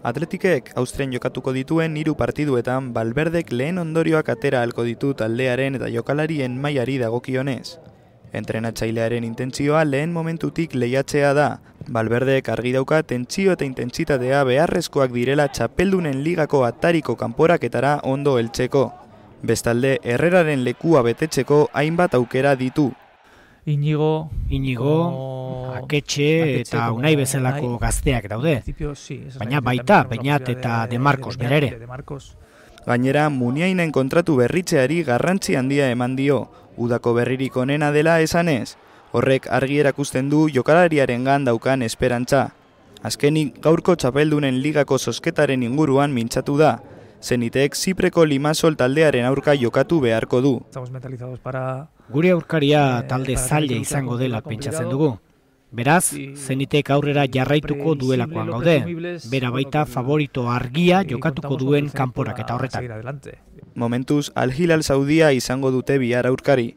Atletikek Austrian jokatuko dituen hiru partiduetan Balberdek lehen ondorioak atera alko ditu taldearen eta jokalarien mailari dagokionez. Entrenatzailearen intentzioa lehen momentutik lehiatzea da. Balberdek argi dauka tentzio eta intentsitatea beharrezkoak direla txapeldunen ligako atariko kanporaketara ondo heltzeko. Bestalde, erreraren lekua betetzeko hainbat aukera ditu. Inigo, Inigo, Aketxe eta unai bezalako bai. gazteak daude. Baina baita, peinat eta de Marcos berere. Gainera, muniainen kontratu berritzeari garrantzi handia eman dio, udako berririk onena dela esanez. Horrek argi erakusten du jokalariaren daukan esperantza. Azkenik, gaurko txapeldunen ligako sosketaren inguruan mintzatu da. Zenitek, zipreko limasol taldearen aurka jokatu beharko du. Gure aurkaria eh, talde zaila izango dela pentsatzen dugu. Beraz, zenitek aurrera jarraituko duelakoan gaude. Bera baita favorito argia jokatuko duen kanporak eta horretan. Momentuz, Al-Hilal Saudia izango dute bihar aurkari.